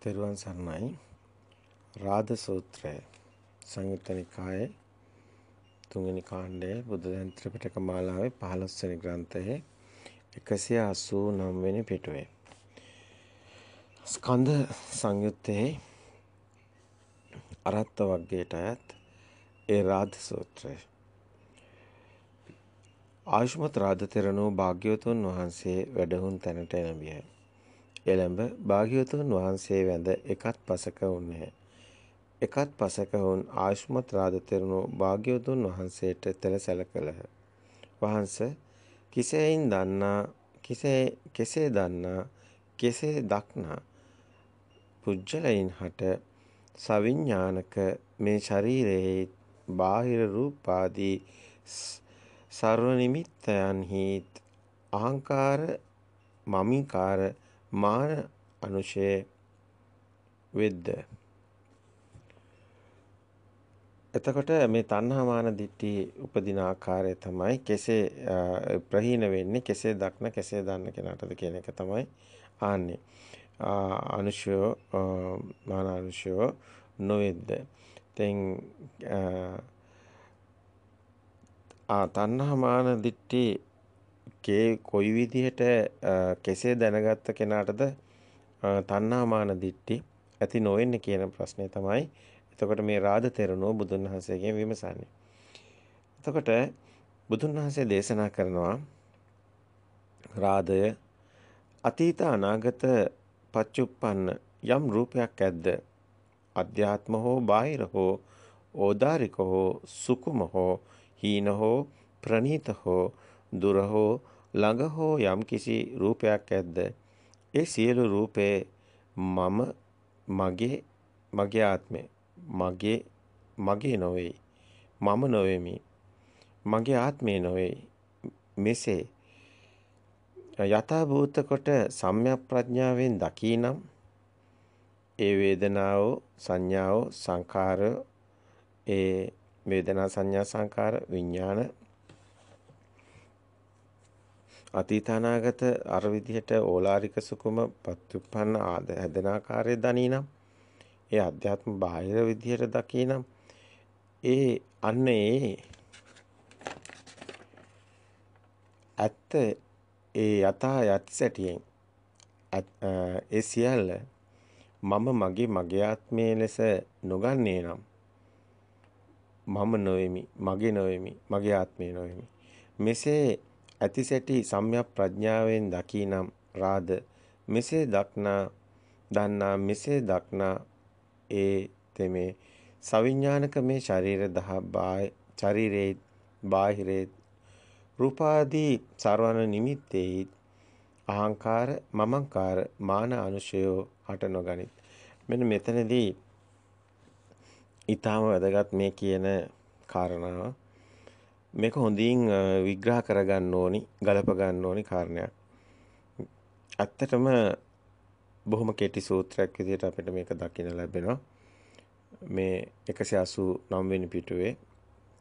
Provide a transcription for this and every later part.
තෙරුවන් සරණයි රාධ සූත්‍රය සංයුත්ත නිකායේ තුන්වෙනි කාණ්ඩයේ බුද්ධ ධර්ම ත්‍රිපිටක මාලාවේ 15 වෙනි ග්‍රන්ථයේ 189 වෙනි පිටුවේ ස්කන්ධ සංයුත්තේ අරත්ත වර්ගයට අයත් ඒ රාධ සූත්‍රය ආයුෂ්මත් රාධ තෙරණෝ භාග්‍යවතුන් වහන්සේ වැඩහුන් තැනට එළඹියයි එළඹ භාග්‍යවතුන් වහන්සේ වැඳ එකත් පසක වුණේ. එකත් පසක වුන් ආයුෂ්මත් රාජ තෙරුණු භාග්‍යවතුන් වහන්සේට තෙලසැල කළහ. වහන්ස කිසෙයින් දන්නා කිසේ කෙසේ දන්නා කෙසේ දක්නා පුජ්‍යලයින් හට සවිඥානක මේ ශරීරයේ බාහිර රූපාදී සර්ව නිමිත්තයන්හි අහංකාර මමිකාර මාන අනුශය වෙද්ද එතකොට මේ තණ්හා මාන දිටි උපදින ආකාරය තමයි කෙසේ ප්‍රහීන වෙන්නේ කෙසේ දක්න කෙසේ දන්න කෙනාටද කියන එක තමයි ආන්නේ අනුශය මාන අනුශය නොවෙද්ද තෙන් ආ තණ්හා මාන දිට්ටි කේ කොයි විදිහට කෙසේ දැනගත්ත කෙනාටද තණ්හාමාන දිට්ටි ඇති නොවෙන්නේ කියන ප්‍රශ්නේ තමයි එතකොට මේ රාජ තෙරණුව බුදුන් වහන්සේගෙන් විමසන්නේ. එතකොට බුදුන් වහන්සේ දේශනා කරනවා රාදය අතීත අනාගත පච්චුප්පන්න යම් රූපයක් ඇද්ද අධ්‍යාත්ම හෝ බාහිර හෝ ඕදාරික හෝ සුකුම හෝ හීන හෝ ප්‍රනීත හෝ දුර හෝ ළඟ හෝ යම්කිසි රූපයක් ඇද්ද ඒ සියලු රූපේ මම මගේ මගේ ආත්මය මගේ මගේ නොවේ මම නොවේමි මගේ ආත්මය නොවේ මෙසේ යථාභූත කොට සම්‍යක් ප්‍රඥාවෙන් දකිනම් ඒ වේදනාව සංඥාව සංකාර ඒ වේදනා සංඥා සංකාර විඥාන අතීත අනාගත අර විදිහට ඕලාරික සුකුම පත්‍යුප්පන්න හැදෙන ආකාරය දනිනම් ඒ අධ්‍යාත්ම බාහිර විදිහට දකිනම් ඒ අන්න ඒ ඇත්ත ඒ යථා යත් සැටියෙන් ඒ සියල්ල මම මගේ මගේ ආත්මය ලෙස නොගන්නේ නම් මම නොවෙමි මගේ නොවෙමි මගේ ආත්මය නොවෙමි මෙසේ ඇති සැටි සම්‍යක් ප්‍රඥාවෙන් දකිනම් රාද මෙසේ දක්නා දන්නා මෙසේ දක්නා ඒ තෙමේ සවිඥානික මේ ශරීර දහ බාය ශරීරේ බාහිරේ රූපාදී සර්වන නිමිත්තේ අහංකාර මමංකාර මාන අනුශයෝ හට නොගනිත් මෙන්න මෙතනදී ඊටාම වැදගත් මේ කියන කාරණාව මේක හොඳින් විග්‍රහ කරගන්න ඕනි ගලප ගන්න ඕනි කාරණයක්. ඇත්තටම බොහොම කෙටි සූත්‍රයක් විදිහට අපිට මේක දකින්න ලැබෙනවා. මේ 189 වෙනි පිටුවේ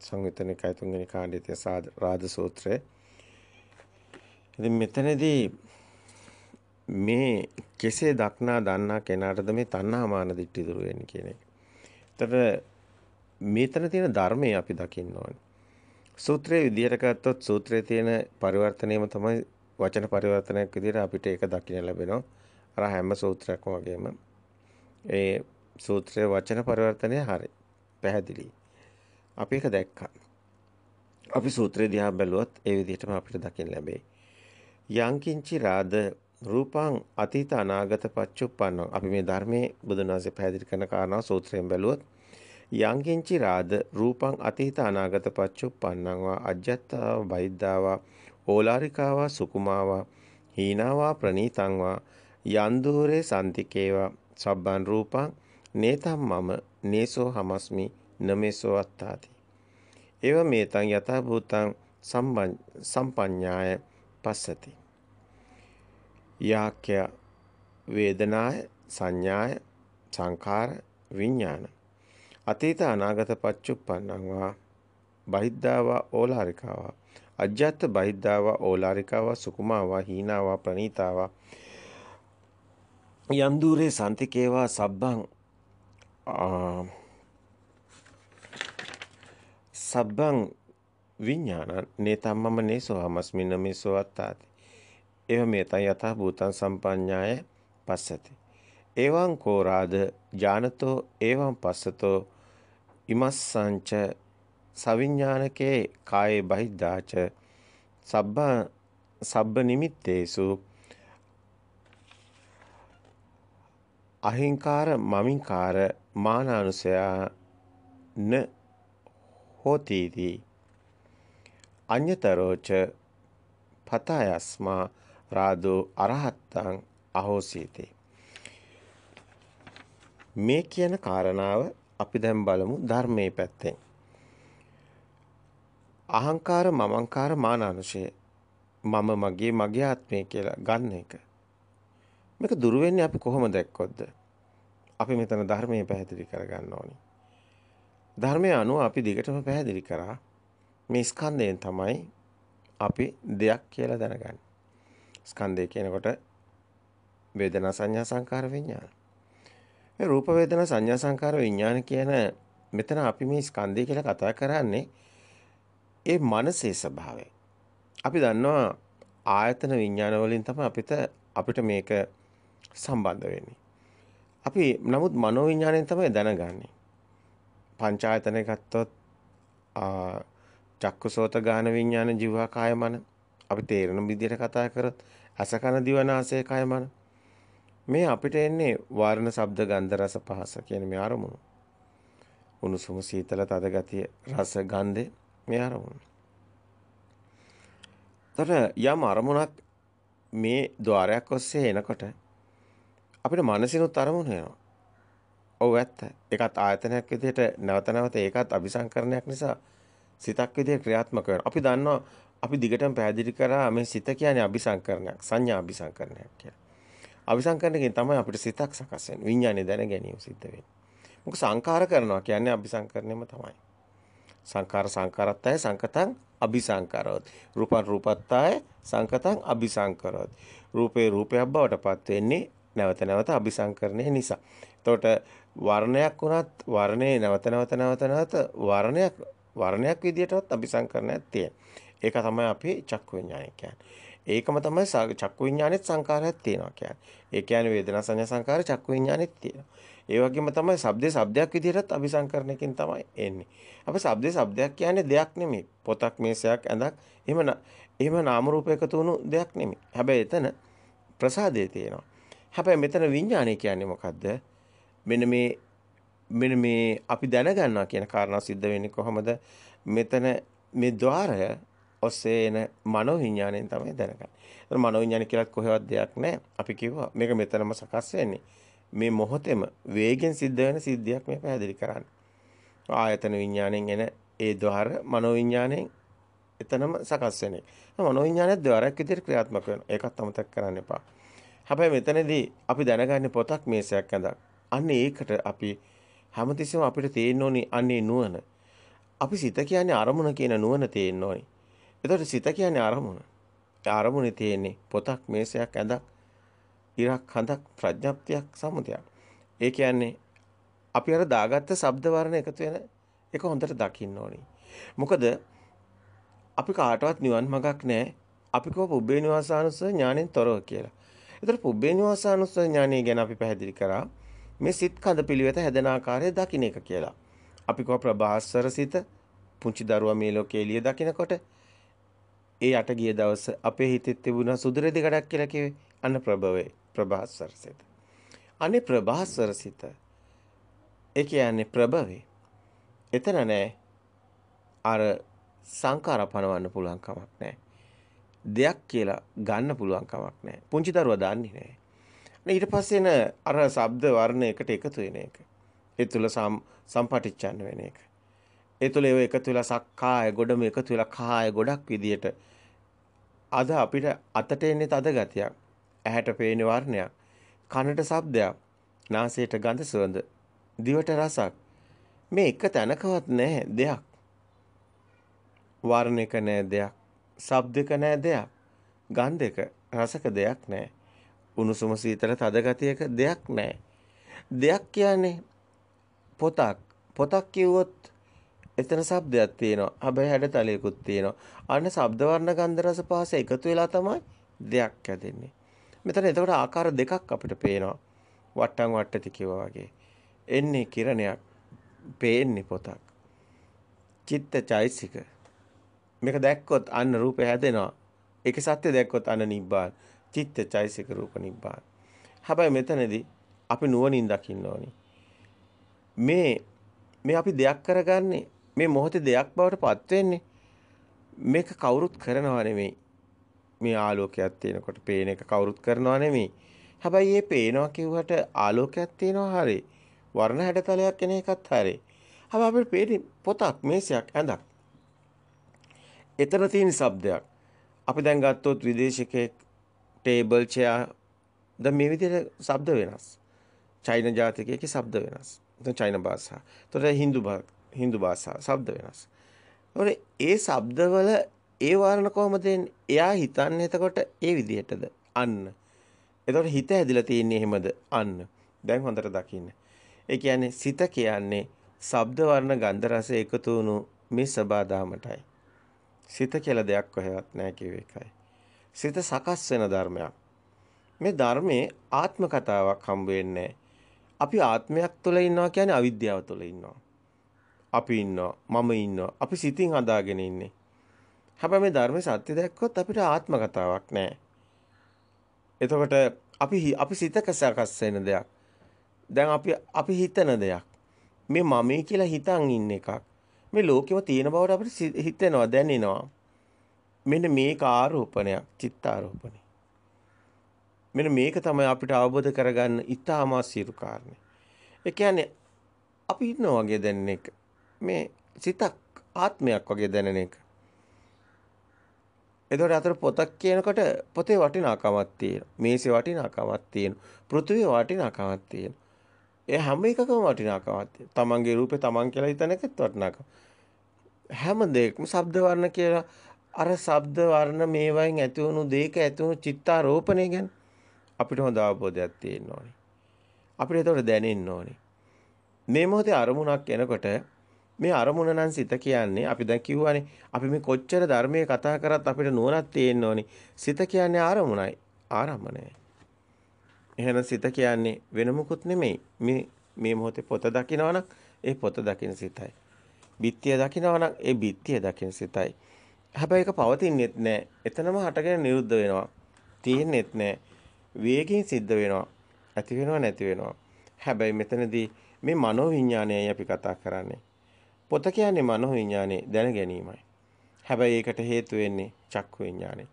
සංවිතනිකය තුන්වෙනි කාණ්ඩයේ තියෙන රාජ සූත්‍රය. ඉතින් මෙතනදී මේ කෙසේ දක්නා දන්නා කෙනාටද මේ තණ්හා මාන දිට්ඨි දුර වෙන්නේ කියන එක. එතකොට මේතන තියෙන ධර්මය අපි දකින්න ඕනේ. සූත්‍රයේ විදියට ගත්තොත් සූත්‍රයේ තියෙන පරිවර්තනයම තමයි වචන පරිවර්තනයක් විදියට අපිට ඒක දකින්න ලැබෙනවා. අර හැම සූත්‍රයක්ම වගේම ඒ සූත්‍රයේ වචන පරිවර්තනය හරි පැහැදිලි. අපි ඒක දැක්කා. අපි සූත්‍රය දිහා බැලුවත් ඒ විදිහටම අපිට දකින්න ලැබෙයි. යංකින්චි රාද රූපං අතීත අනාගත පච්චුප්පන්නං අපි මේ ධර්මයේ බුදුන් වහන්සේ පැහැදිලි කරන කාරණා සූත්‍රයෙන් බැලුවොත් යංකින්චි රාද රූපං අතීත අනාගත පච්චුප්පන්නංවා අජ්ජත්තාව බයිද්දාවා ඕලාරිකාවා සුකුමාවා හීනාවා ප්‍රනීතංවා යන්දුරේ සම්තිකේවා සබ්බන් රූපං නේතම් මම නේසෝ හමස්මි නමේසෝ අත්තාති එව මේතං යථා භූතං සම්පඤ්ඤාය පස්සති යාක්‍ය වේදනාය සංඥාය සංඛාර විඥාන අතීත අනාගත පච්චුප්පන්නංවා බහිද්ධාවා ඕලාරිකාවා අජ්ජත් බහිද්ධාවා ඕලාරිකාවා සුකුමාවා හීනාවා ප්‍රණීතාවා යන්දුරේ සන්තිකේවා සබ්බං සබ්බං විඥාන නේතම්මම නේසෝහමස්මින මේසෝවත්තාති එව මේතං යථා භූතං සම්පඤ්ඤාය පස්සති එවං කෝරාද ඥානතෝ එවං පස්සතෝ ඉමස්සංච සවිඥානකේ කායේ බහිද්ධාච සබ්බා සබ්බ නිමිත්තේසු අහිංකාර මමින්කාර මානානුසයා න හෝතිති අඤ්‍යතරෝච පතයස්මා රාදෝ අරහත්තං අහෝසීති මේ කියන කාරණාව අපි දැන් බලමු ධර්මයේ පැත්තෙන්. අහංකාර මමංකාර මානානුෂය මම මගේ මගේ ආත්මය කියලා ගන්න එක. මේක දුර වෙන්නේ අපි කොහොම දැක්කොත්ද? අපි මෙතන ධර්මයේ පැහැදිලි කරගන්න ඕනි. ධර්මයේ අනුව අපි දිගටම පැහැදිලි කරා මේ ස්කන්ධයෙන් තමයි අපි දෙයක් කියලා දැනගන්නේ. ස්කන්ධය කියනකොට වේදනා සංඥා සංකාර විඥාන මේ රූප වේදනා සංඥා සංකාර විඥාන කියන මෙතන අපි මේ ස්කන්ධය කියලා කතා කරන්නේ ඒ මනසේ ස්වභාවය. අපි දන්නවා ආයතන විඥාන වලින් තමයි අපිට අපිට මේක සම්බන්ධ වෙන්නේ. අපි නමුත් මනෝ විඥාණයෙන් තමයි දැනගන්නේ. පංචායතන ගත්තොත් චක්කුසෝත ගාන විඥාන ජීවහා කාය මන අපි තේරෙන විදිහට කතා කරොත් අසකන දිවනාසය කාය මන මේ අපිට එන්නේ වර්ණ, ශබ්ද, ගන්ධ, රස, පහස කියන මේ අරමුණු. උණුසුම, සීතල, තද ගතිය, රස, ගන්ධේ මේ අරමුණු. තොර යම් අරමුණක් මේ ద్వාරයක් ඔස්සේ එනකොට අපිට මනසිනුත් අරමුණු එනවා. ඔව් ඇත්ත. ඒකත් ආයතනයක් විදිහට නැවත නැවත ඒකත් අபிසංකරණයක් නිසා සිතක් විදිහට ක්‍රියාත්මක වෙනවා. අපි දන්නවා අපි දිගටම පැහැදිලි කරා මේ සිත කියන්නේ අபிසංකරණයක්, සංඥා අபிසංකරණයක් කියලා. අபிසංකරණයෙන් තමයි අපිට සිතක් සකස් වෙන්නේ. විඥානය දැන ගැනීම සිද්ධ වෙන්නේ. මොකද සංකාර කරනවා කියන්නේ අபிසංකරණයම තමයි. සංකාර සංකාරත්තය සංකතං අபிසංකරොත්. රූපං රූපත්තය සංකතං අபிසංකරොත්. රූපේ රූපයක් බවට පත් වෙන්නේ නැවත නැවත අபிසංකරණය නිසා. එතකොට වර්ණයක් වුණත් වර්ණේ නැවත නැවත නැවත නැවත වර්ණයක් වර්ණයක් විදියටවත් අபிසංකරණයක් තියෙනවා. ඒක තමයි අපේ චක්කු විඥානය කියන්නේ. ඒකම තමයි චක්කු විඥානෙත් සංකාරයක් තියෙනවා කියන්නේ. ඒ කියන්නේ වේදනා සංඥා සංකාර චක්කු විඥානෙත් තියෙනවා. ඒ වගේම තමයි ශබ්දේ ශබ්දයක් විදිහටත් අபிසංකරණයකින් තමයි එන්නේ. අපි ශබ්දේ ශබ්දයක් කියන්නේ දෙයක් නෙමෙයි. පොතක් මේසයක් ඇඳක් එහෙම එහෙම නාම රූප එකතු වුණු දෙයක් නෙමෙයි. හැබැයි එතන ප්‍රසාදේ තියෙනවා. හැබැයි මෙතන විඥානය කියන්නේ මොකද්ද? මෙන්න මේ මෙන්න මේ අපි දැනගන්නවා කියන කාරණා සිද්ධ වෙන්නේ කොහොමද? මෙතන මේ ద్వාරය ඔස්සේ එන මනෝවිඤ්ඤාණයෙන් තමයි දැනගන්නේ. ඒතර මනෝවිඤ්ඤාණය කියලත් කොහෙවත් දෙයක් නැහැ. අපි කිව්වා මේක මෙතනම සකස් වෙන්නේ. මේ මොහොතේම වේගෙන් සිද්ධ වෙන සිද්ධියක් මේ පැහැදිලි කරන්නේ. ආයතන විඤ්ඤාණයෙන් එන ඒ ద్వාර මනෝවිඤ්ඤාණයෙන් එතනම සකස් වෙන එක. මනෝවිඤ්ඤාණය ద్వාරයක් විදිහට ක්‍රියාත්මක වෙනවා. ඒකත් අමතක කරන්න එපා. හැබැයි මෙතනදී අපි දැනගන්නේ පොතක් මේසයක් ඇඳක්. අන්න ඒකට අපි හැමතිස්සෙම අපිට තේන්න ඕනි අන්නේ නුවණ. අපි සිත කියන්නේ අරමුණ කියන නුවණ තේන්න ඕනේ. එතකොට සිත කියන්නේ අරමුණ. අරමුණේ තියෙන්නේ පොතක්, මේසයක්, ඇඳක්, ඉරක්, හඳක්, ප්‍රඥප්තියක්, සමුදයක්. ඒ කියන්නේ අපි අර දාගත්ත ශබ්ද වර්ණ එකතු වෙන එක හොඳට දකින්න ඕනේ. මොකද අපි කාටවත් නිවන් මඟක් නැහැ. අපි කව පුබ්බේ නිවාසානුස ඥාණයෙන් තොරව කියලා. ඒතර පුබ්බේ නිවාසානුස ඥාණය ගැන අපි පැහැදිලි කරා මේ සිත් කඳ පිළිවෙත හැදෙන ආකාරය දකින්න එක කියලා. අපි කව ප්‍රභාස්වර සිත පුංචි දරුවා මේ ලෝකේ එළිය දකිනකොට ඒ යට ගිය දවස අපේ හිතෙත් තිබුණා සුදුරෙදි ගඩක් කියලා කිව්වේ අන්න ප්‍රභවේ ප්‍රභාස්වර සිත. අනේ ප්‍රභාස්වර සිත. ඒ කියන්නේ ප්‍රභවේ. එතන නෑ අර සංකාර පනවන්න පුළුවන් කමක් නෑ. දෙයක් කියලා ගන්න පුළුවන් කමක් නෑ. පුංචි දරුවා දන්නේ නෑ. ඊට පස්සේ අර ශබ්ද වර්ණ එකට එකතු වෙන එක. ඒ තුල සම්පටිච්ඡන්න වෙන එක. ඒ තුළ ඒව එකතු වෙලා සක්කාය ගොඩම එකතු වෙලා කාය ගොඩක් විදියට අද අපිට අතට එන්නේ තද ගතියක්, ඇහැට පේන වර්ණයක්, කනට ශබ්දයක්, නාසයට ගඳ සුවඳ, දිවට රසක්. මේ එක තැනකවත් නැහැ දෙයක්. වර්ණයක නැහැ දෙයක්, ශබ්දයක නැහැ දෙයක්, ගන්ධයක, රසක දෙයක් නැහැ. උණුසුම සීතල තද ගතියක දෙයක් නැහැ. දෙයක් කියන්නේ පොතක්. පොතක් කිව්වොත් එතන ශබ්දයක් තියෙනවා. හැබැයි හැඩ තලයකුත් තියෙනවා. අන්න ශබ්ද වර්ණ ගන්ධ රස පහස එකතු වෙලා තමයි දෙයක් හැදෙන්නේ. මෙතන එතකොට ආකාර දෙකක් අපිට පේනවා. වට්ටම් වට්ටති කිව්වා වගේ. එන්නේ කිරණයක්, පේන්නේ පොතක්. චිත්තචෛසික. මේක දැක්කොත් අන්න රූපය හැදෙනවා. ඒක සත්‍ය දැක්කොත් අන්න නිබ්බාන. චිත්තචෛසික රූප නිබ්බාන. හැබැයි මෙතනදී අපි නුවණින් දකින්න ඕනි. මේ මේ අපි දෙයක් කරගන්නේ මේ මොහොතේ දෙයක් බවට පත් වෙන්නේ. මේක කවුරුත් කරනවා නෙමෙයි. මේ ආලෝකයක් තියෙනකොට පේන එක කවුරුත් කරනවා නෙමෙයි. හැබැයි මේ පේනවා කිව්වට ආලෝකයක් තියෙනවා හරි. වර්ණ හැඩතලයක් එන එකත් හරි. හැබැයි අපිට පේන්නේ පොතක්, මේසයක්, ඇඳක්. එතන තියෙන શબ્දයක්. අපි දැන් ගත්තොත් විදේශිකයෙක් ටේබල් චෙයා දැන් මේ විදිහට શબ્ද වෙනස්. චයින ජාතිකයේකේ શબ્ද වෙනස්. දැන් චයින භාෂාව. එතකොට Hindu භාෂාව Hindu භාෂාව ශබ්ද වෙනස්. ඒතකොට ඒ ශබ්දවල ඒ වර්ණ කොහමද එන්නේ? එයා හිතන්නේ එතකොට ඒ විදිහටද? අන්න. එතකොට හිත ඇදිලා තියෙන්නේ එහෙමද? අන්න. දැන් හොඳට දකින්න. ඒ කියන්නේ සිත කියන්නේ ශබ්ද වර්ණ ගන්ධ රස එකතු වුණු මේ සබාදාමටයි. සිත කියලා දෙයක් කොහෙවත් නැහැ කියව එකයි. සිත සකස් වෙන ධර්මයක්. මේ ධර්මයේ ආත්ම කතාවක් හම්බ වෙන්නේ අපි ආත්මයක් තුළ ඉන්නවා කියන්නේ අවිද්‍යාව තුළ ඉන්නවා. අපි ඉන්නවා මම ඉන්නවා අපි සිතින් හදාගෙන ඉන්නේ. හැබැයි මේ ධර්මයේ සත්‍ය දැක්කොත් අපිට ආත්ම කතාවක් නැහැ. එතකොට අපි අපි සිතක සකස් වෙන දෙයක්. දැන් අපි අපි හිතන දෙයක්. මේ මමයි කියලා හිතන් ඉන්න එකක්. මේ ලෝකෙම තියෙන බවට අපිට හිතෙනවා දැනෙනවා. මෙන්න මේක ආරෝපණයක්, චිත්ත ආරෝපණය. මෙන්න මේක තමයි අපිට අවබෝධ කරගන්න ඉතාම අසීරු කාරණේ. ඒ කියන්නේ අපි ඉන්නා වගේ දැනෙන එක. මේ සිතක් ආත්මයක් වගේ දැනෙන එක. එතකොට අතර පොතක් කියනකොට පොතේ වටිනාකමක් තියෙනවා. මේසේ වටිනාකමක් තියෙනවා. පෘථිවිය වටිනාකමක් තියෙනවා. ඒ හැම එකකම වටිනාකමක් තියෙනවා. තමන්ගේ රූපේ තමන් කියලා හිතන එකත් වටිනාකම. හැම දෙයක්ම ශබ්ද වර්ණ කියලා අර ශබ්ද වර්ණ මේවායින් ඇති වුණු දෙයක ඇති වුණු චිත්තාරෝපණය ගැන අපිට හොඳ අවබෝධයක් තියෙන්න ඕනේ. අපිට ඒතකොට දැනෙන්න ඕනේ. මේ මොහොතේ අරමුණක් එනකොට මේ අරමුණ නම් සිත කියන්නේ අපි දැන් කිව්වනේ අපි මේ කොච්චර ධර්මයේ කතා කරත් අපිට නුවණක් තියෙන්න ඕනේ. සිත කියන්නේ අරමුණයි. ආරම්මණය. එහෙනම් සිත කියන්නේ වෙන මුකුත් නෙමෙයි. මේ මේ මොහොතේ පොත දකිනවනම් ඒ පොත දකින සිතයි. බිත්තිය දකිනවනම් ඒ බිත්තිය දකින සිතයි. හැබැයි ඒක පවතින්නේත් නැහැ. එතනම හටගෙන නිරුද්ධ වෙනවා. තියෙන්නේත් නැහැ. වේගයෙන් සිද්ධ වෙනවා. ඇති වෙනවා නැති වෙනවා. හැබැයි මෙතනදී මේ මනෝවිඤ්ඤාණයයි අපි කතා කරන්නේ. පොත කියන්නේ මනෝ විඥානේ දැන ගැනීමයි. හැබැයි ඒකට හේතු වෙන්නේ චක්කු විඥානේ.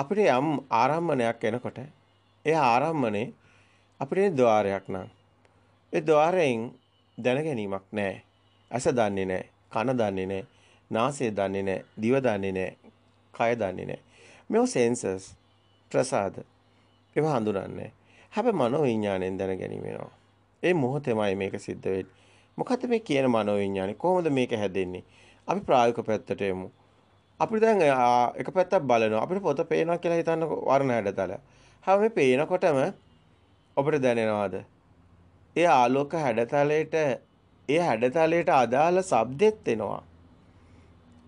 අපිට යම් ආරම්මණයක් එනකොට ඒ ආරම්මණේ අපිට ద్వාරයක් නම් ඒ ద్వාරයෙන් දැන ගැනීමක් නැහැ. ඇස දන්නේ නැහැ, කන දන්නේ නැහැ, නාසය දන්නේ නැහැ, දිව දන්නේ නැහැ, කය දන්නේ නැහැ. මේව සෙන්සර්ස් ප්‍රසාද ඒව හඳුනන්නේ. හැබැයි මනෝ විඥාණයෙන් දැන ගැනීම වෙනවා. ඒ මොහොතේමයි මේක සිද්ධ වෙන්නේ. මොකද්ද මේ කියන මනෝවිඤ්ඤාණය? කොහොමද මේක හැදෙන්නේ? අපි ප්‍රායෝගික පැත්තට යමු. අපිට දැන් එක පැත්තක් බලනවා. අපිට පොත පේනවා කියලා හිතන්න වර්ණ හැඩතල. හැම මේ පේනකොටම ඔබට දැනෙනවාද? ඒ ආලෝක හැඩතලයට ඒ හැඩතලයට අදාළ shabdෙත් එනවා.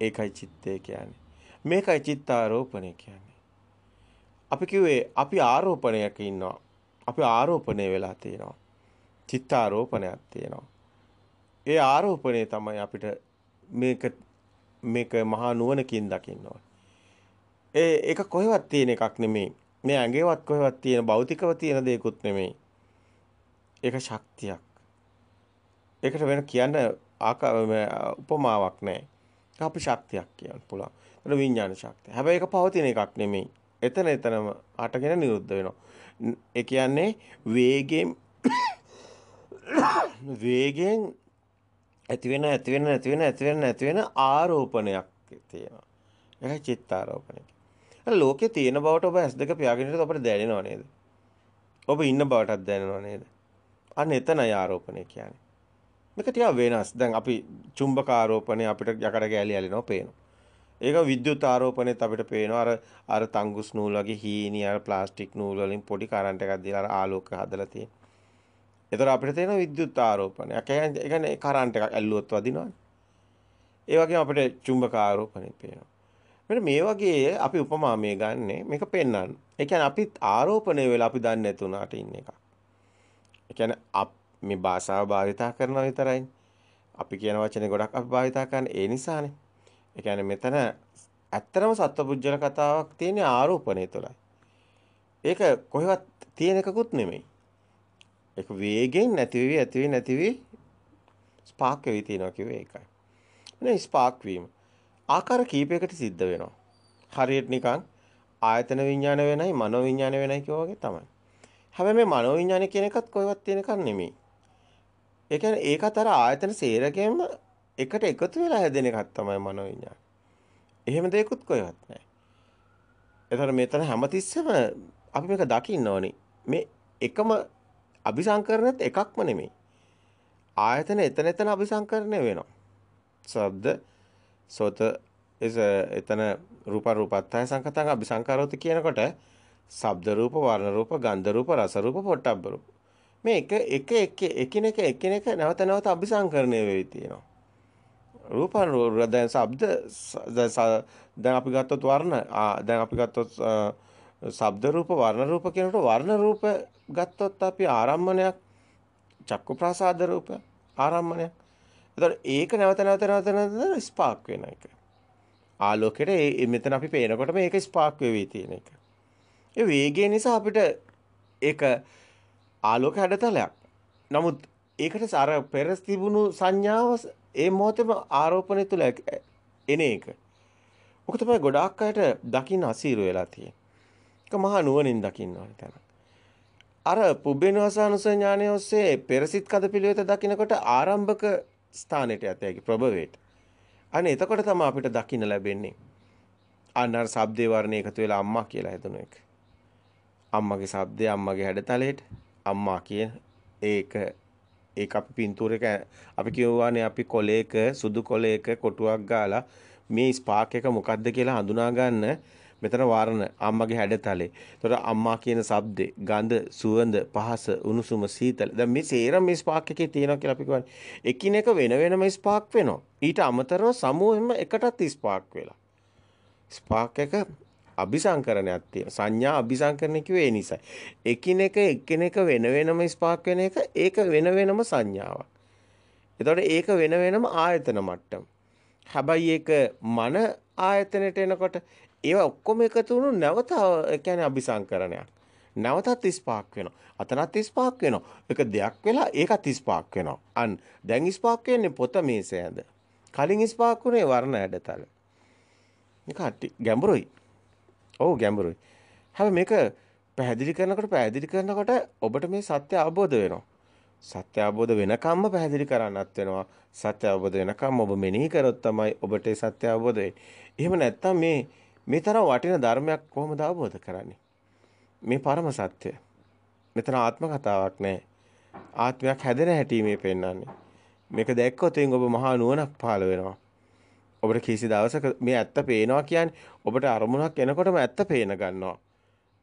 ඒකයි චිත්තය කියන්නේ. මේකයි චිත්ත ආරෝපණය කියන්නේ. අපි කිව්වේ අපි ආරෝපණයක ඉන්නවා. අපි ආරෝපණය වෙලා තියෙනවා. චිත්ත ආරෝපණයක් තියෙනවා. ඒ ආරෝපණය තමයි අපිට මේක මේක මහා නුවණකින් දකින්න ඕනේ. ඒ ඒක කොහෙවත් තියෙන එකක් නෙමෙයි. මේ ඇඟේවත් කොහෙවත් තියෙන භෞතිකව තියෙන දෙයක්ුත් නෙමෙයි. ඒක ශක්තියක්. ඒකට වෙන කියන්න උපමාවක් නැහැ. අපි ශක්තියක් කියන්න පුළුවන්. ඒතර විඥාන ශක්තිය. හැබැයි ඒක පවතින එකක් නෙමෙයි. එතන එතනම අටගෙන නිරුද්ධ වෙනවා. ඒ කියන්නේ වේගයෙන් වේගයෙන් ඇති වෙන ඇති වෙන නැති වෙන ඇති වෙන නැති වෙන ආරෝපණයක් තියෙනවා. ඒකයි චිත්ත ආරෝපණය කියන්නේ. ලෝකේ තියෙන බවට ඔබ ඇස් දෙක පියාගෙන ඉඳලා අපිට දැනෙනව නේද? ඔබ ඉන්න බවටත් දැනෙනව නේද? අන්න එතනයි ආරෝපණය කියන්නේ. මේක ටිකක් වෙනස්. දැන් අපි චුම්බක ආරෝපණය අපිට යකඩ ගෑලි ඇලෙනවා පේනවා. ඒක විද්‍යුත් ආරෝපණයත් අපිට පේනවා. අර අර තංගුස් නූල් වගේ හීනි අර ප්ලාස්ටික් නූල් වලින් පොඩි කරන්ට් එකක් දීලා අර ආලෝක හදලා තියෙනවා. එතකොට අපිට තියෙන විද්‍යුත් ආරෝපණයක්. ඒ කියන්නේ කරන්ට් එකක් ඇල්ලුවොත් වදිනවනේ. ඒ වගේම අපිට චුම්බක ආරෝපණය පේනවා. මෙන්න මේ වගේ අපි උපමා මේ ගන්නෙ මේක පෙන්වන්න. ඒ කියන්නේ අපි ආරෝපණය වෙලා අපි දන්නේ නැතුණාට ඉන්න එකක්. ඒ කියන්නේ අප මේ භාෂාව භාවිතා කරනවා විතරයි. අපි කියන වචනේ ගොඩක් අපි භාවිතා කරන ඒ නිසානේ. ඒ කියන්නේ මෙතන ඇත්තම සත්වපුජ්‍යල කතාවක් තියෙන ආරෝපණය තුළයි. ඒක කොහෙවත් තියෙන එකකුත් නෙමෙයි. ඒක වේගෙන් නැති වෙවි ඇති වෙවි නැති වෙවි ස්පාක් වෙවි තියනවා කිව්වේ ඒකයි. නේ ස්පාක් වීම ආකාර කීපයකට සිද්ධ වෙනවා. හරියට නිකන් ආයතන විඥාන වෙනයි මනෝ විඥාන වෙනයි කියෝ වගේ තමයි. හැබැයි මේ මනෝ විඥාන කියන එකත් කොහෙවත් තියෙන එකක් නෙමෙයි. ඒ කියන්නේ ඒකත් අර ආයතන සේරකෙම එකට එකතු වෙලා හැදෙන එකක් තමයි මනෝ විඥාන. එහෙම දෙයක්වත් කොහෙවත් නැහැ. ඒතර මෙතන හැමතිස්සෙම අපි මේක දකින්න ඕනේ. මේ එකම අபிසංකරණෙත් එකක්ම නෙමෙයි. ආයතන එතන එතන අபிසංකරණය වෙනවා. ශබ්ද සොත එස එතන රූප රූපත්තය සංකතං අபிසංකරෝති කියනකොට ශබ්ද රූප වර්ණ රූප ගන්ධ රූප රස රූප පොට්ටබ්බ රූප මේ එක එක එක එකිනෙක එකිනෙක නැවත නැවත අபிසංකරණය වෙවි තියෙනවා. රූප දැන් ශබ්ද දැන් අපි ගත්තොත් වර්ණ දැන් අපි ගත්තොත් ශබ්ද රූප වර්ණ රූප කියනකොට වර්ණ රූප ගත්තොත් අපි ආරම්මණයක් චක්කු ප්‍රසාද රූප ආරම්මණයක්. එතකොට ඒක නැවත නැවත නැවත නැවත ස්පාක් වෙන එක. ආලෝකයට ඒ මෙතන අපි පේනකොට මේක ස්පාක් වෙවි තියෙන එක. ඒ වේගය නිසා අපිට ඒක ආලෝක හැඩතලයක්. නමුත් ඒකට අර පෙර තිබුණු සංඥාව ඒ මොහොතේම ආරෝපණය තුළ එන එක. ඔක තමයි ගොඩාක් අයට දකින්න අසීරු වෙලා තියෙන්නේ. එක මහා නුවණින් දකින්න ඕනේ තැන. අර පුබ්බේනවාසානුස ඥානය ඔස්සේ පෙරසිට කද පිළිවෙත දකිනකොට ආරම්භක ස්ථානෙට යත හැකි ප්‍රභවයට. අනේ එතකොට තමයි අපිට දකින්න ලැබෙන්නේ. අන්නර ශබ්දේ වර්ණය එකතු වෙලා අම්මා කියලා හදන එක. අම්මගේ ශබ්දය අම්මගේ හැඩතලයට අම්මා කියන ඒක ඒක අපි පින්තූරයක අපි කියවවානේ අපි කොලයක සුදු කොලයක කොටුවක් ගාලා මේ ස්පාක් එක මොකද්ද කියලා හඳුනා ගන්න මෙතන වර්ණ අම්මගේ හැඩතලේ. එතකොට අම්මා කියන ශබ්දේ, ගඳ, සුවඳ, පහස, උණුසුම, සීතල. දැන් මේ සේරම මේ ස්පාක් එකේ තියෙනවා කියලා අපි කියන්නේ. එකිනෙක වෙන වෙනම ස්පාක් වෙනවා. ඊට අමතරව සමූහෙම එකටත් ස්පාක් වෙලා. ස්පාක් එක අභිසංකරණයක් තියෙන සංඥා අභිසංකරණය කිව්වේ ඒ නිසා එකිනෙක එකිනෙක වෙන වෙනම ස්පාක් වෙන එක ඒක වෙන වෙනම සංඥාවක් එතකොට ඒක වෙන වෙනම ආයතන මට්ටම හැබැයි ඒක මන ආයතනයට එනකොට ඒවා ඔක්කොම එකතු වුණු නැවත ඒ කියන්නේ අபிසංකරණයක්. නැවතත් 35ක් වෙනවා. අතනත් 35ක් වෙනවා. එක දෙයක් වෙලා ඒකත් 35ක් වෙනවා. අන් දැන් 35ක් වෙන්නේ පොත මේසේ ඇඳ. කලින් 35ක් උනේ වර්ණ ඇඩතල. මේක ගැඹුරුයි. ඔව් ගැඹුරුයි. හැබැයි මේක පැහැදිලි කරනකොට පැහැදිලි කරනකොට ඔබට මේ සත්‍ය අවබෝධ වෙනවා. සත්‍ය අවබෝධ වෙනකම්ම පැහැදිලි කරන්නත් වෙනවා. සත්‍ය අවබෝධ වෙනකම් ඔබ මෙනෙහි කරොත් තමයි ඔබට සත්‍ය අවබෝධ වෙන්නේ. එහෙම නැත්නම් මේ මේ තරම් වටින ධර්මයක් කොහොමද අවබෝධ කරන්නේ? මේ පරම සත්‍ය. මෙතන ආත්ම කතාවක් නැහැ. ආත්මයක් හැදෙන හැටි මේ පෙන්වන්නේ. මේක දැක්කොත් ඔබ මහා නුවණක් පහළ වෙනවා. ඔබට කිසි දවසක මේ ඇත්ත පේනවා කියන්නේ ඔබට අරමුණක් එනකොටම ඇත්ත පේන ගන්නවා.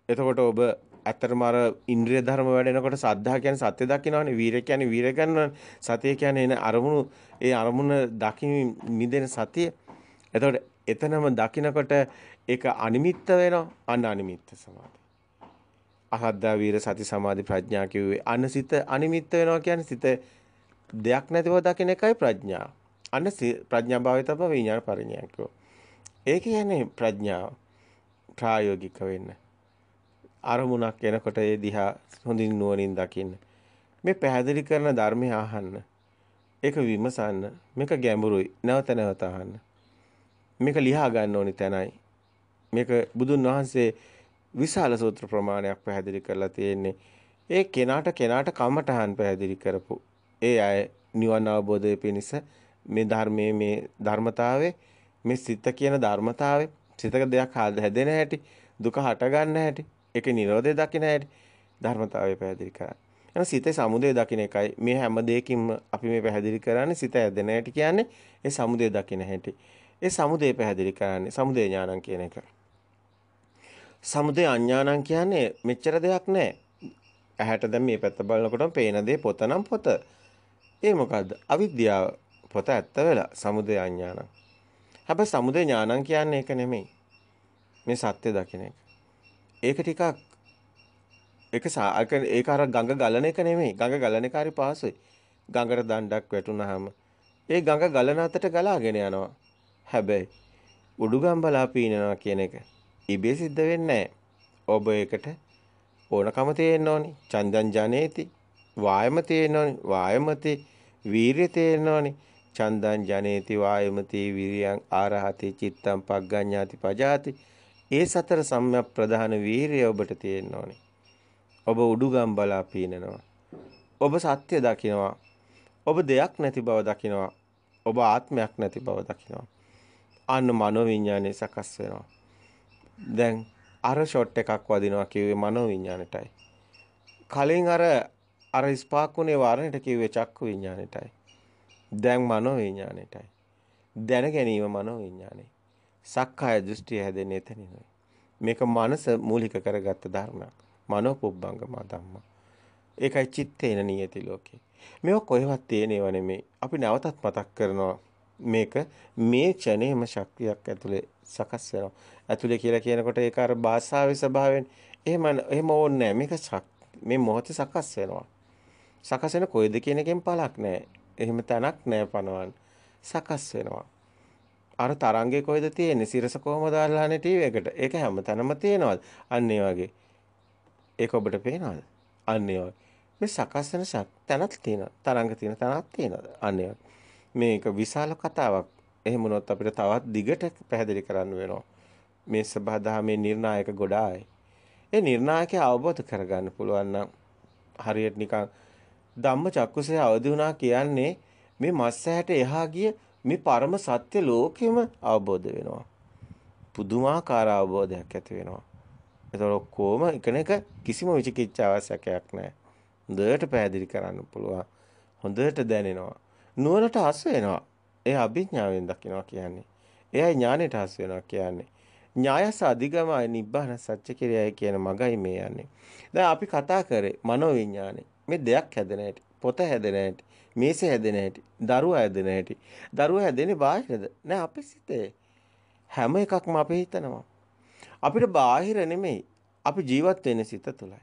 එතකොට ඔබ ඇත්තටම අර ඉන්ද්‍රිය ධර්ම වැඩෙනකොට සද්ධා කියන්නේ සත්‍ය දකින්නවනේ වීර කියන්නේ වීර ගන්නවනේ සතිය කියන්නේ එන අරමුණු ඒ අරමුණ දකින් නිදෙන සතිය. එතකොට එතනම දකිනකොට ඒක අනිමිත්ත වෙනවා අන්න අනිමිත්ත සමාධි. අහද්දා වීර සති සමාධි ප්‍රඥා කිව්වේ අනසිත අනිමිත්ත වෙනවා කියන්නේ සිත දෙයක් නැතිව දකින එකයි ප්‍රඥා. අන්න ප්‍රඥා භාවය තමයි විඥාන පරිණයකෝ. ඒ කියන්නේ ප්‍රඥාව ප්‍රායෝගික වෙන්න. අරමුණක් එනකොට ඒ දිහා හොඳින් නුවණින් දකින්න. මේ පැහැදිලි කරන ධර්මය අහන්න. ඒක විමසන්න. මේක ගැඹුරුයි. නැවත නැවත අහන්න. මේක ලියා ගන්න ඕනි තැනයි. මේක බුදුන් වහන්සේ විශාල සූත්‍ර ප්‍රමාණයක් පැහැදිලි කරලා තියෙන්නේ. ඒ කෙනාට කෙනාට කමටහන් පැහැදිලි කරපු ඒ අය නිවන් අවබෝධය පිණිස මේ ධර්මයේ මේ ධර්මතාවයේ මේ සිත කියන ධර්මතාවයේ සිතක දෙයක් හැදෙන හැටි දුක හට ගන්න හැටි ඒකේ Nirodhe දකින්න හැටි ධර්මතාවය පැහැදිලි කරා. එහෙනම් සිතේ සමුදය දකින්න එකයි මේ හැම දෙයකින්ම අපි මේ පැහැදිලි කරන්නේ සිත හැදෙන හැටි කියන්නේ ඒ සමුදය දකින්න හැටි. ඒ සමුදේ පැහැදිලි කරන්නේ සමුදේ ඥානං කියන එක. සමුදේ අඥානං කියන්නේ මෙච්චර දෙයක් නැහැ. ඇහැට දැන් මේ පැත්ත බලනකොටම පේන දේ පොතනම් පොත. ඒ මොකද්ද? අවිද්‍යාව පොත ඇත්ත වෙලා සමුදේ අඥානං. හැබැයි සමුදේ ඥානං කියන්නේ ඒක නෙමෙයි. මේ සත්‍ය දකින එක. ඒක ටිකක් ඒක ඒක අර ගඟ ගලන එක නෙමෙයි. ගඟ ගලන එක හරි පහසුයි. ගඟට දණ්ඩක් වැටුනහම ඒ ගඟ ගලන අතට ගලාගෙන යනවා. හැබැයි උඩුගම් බලා පීනනවා කියන එක ඉබේ සිද්ධ වෙන්නේ ඔබ ඒකට ඕනකම තියෙන්න ඕනි. චන්දං ජනේති. වායම තියෙන්න ඕනි. වායමති වීරිය තියෙන්න ඕනි. චන්දං ජනේති වායමති විරියං ආරහති චිත්තං පග්ගඤ්ඤාති පජාති. ඒ සතර සම්‍යක් ප්‍රධාන වීරිය ඔබට තියෙන්න ඕනි. ඔබ උඩුගම් බලා පීනනවා. ඔබ සත්‍ය දකිනවා. ඔබ දෙයක් නැති බව දකිනවා. ඔබ ආත්මයක් නැති බව දකිනවා. අන්න මනෝවිඤ්ඤාණය සකස් වෙනවා. දැන් අර ෂොට් එකක් වදිනවා කිව්වේ මනෝවිඤ්ඤාණයටයි. කලින් අර අර ස්පාක් උනේ වරණයට කිව්වේ චක්කු විඤ්ඤාණයටයි. දැන් මනෝවිඤ්ඤාණයටයි. දැන ගැනීම මනෝවිඤ්ඤාණය. සක්කාය දෘෂ්ටිය හැදෙන්නේ එතනිනුයි. මේක මනස මූලික කරගත්ත ධර්මයක්. මනෝපුබ්බංගම ධම්ම. ඒකයි චිත්තේන නියති ලෝකේ. මේක කොහෙවත් තියෙනව නෙමෙයි. අපි නැවතත් මතක් කරනවා මේක මේ ක්ෂණේම ශක්තියක් ඇතුලේ සකස් වෙනවා. ඇතුලේ කියලා කියනකොට ඒක අර භාෂාවේ ස්වභාවයෙන් එහෙම එහෙම ඕනේ මේක මේ මොහොතේ සකස් වෙනවා. සකස් වෙන කොයිද කියන එකෙන් පළක් නැහැ. එහෙම තැනක් නැහැ පනවන්න. සකස් වෙනවා. අර තරංගේ කොයිද තියෙන්නේ? සිරස කොහමද දාලානේ ටීවී එකට? ඒක හැමතැනම තියෙනවද? අන්න ඒ වගේ. ඒක ඔබට පේනවද? අන්න ඒ වගේ. මේ සකස් වෙන තැනක් තියෙනවා. තරංග තියෙන තැනක් තියෙනවා. අන්න ඒ වගේ. මේක විශාල කතාවක්. එහෙම වුණොත් අපිට තවත් දිගට පැහැදිලි කරන්න වෙනවා. මේ සබහාදහමේ නිර්ණායක ගොඩායි. ඒ නිර්ණායකය අවබෝධ කරගන්න පුළුවන් නම් හරියට නිකන් ධම්ම චක්කුසේ අවදි වුණා කියන්නේ මේ මස් ඇහැට එහා ගිය මේ පරම සත්‍ය ලෝකෙම අවබෝධ වෙනවා. පුදුමාකාර අවබෝධයක් ඇති වෙනවා. ඒතකොට ඔක්කොම එකිනෙක කිසිම විචිකිච්ඡාවක් නැහැ. හොඳට පැහැදිලි කරන්න පුළුවන්. හොඳට දැනෙනවා. නුවණට හසු වෙනවා. ඒ අභිඥාවෙන් දකිනවා කියන්නේ. එයයි ඥාණයට හසු වෙනවා කියන්නේ. ඥායස අධිගමයි නිබ්බාන සත්‍ය කිරයයි කියන මගයි මේ යන්නේ. දැන් අපි කතා කරේ මනෝ විඥානේ. මේ දෙයක් හැදෙන හැටි, පොත හැදෙන හැටි, මේස හැදෙන හැටි, දරුවා හැදෙන හැටි. දරුවා හැදෙන්නේ බාහිරද? නෑ අපේ සිතේ. හැම එකක්ම අපි හිතනවා. අපිට බාහිර නෙමෙයි. අපි ජීවත් වෙන්නේ සිත තුළයි.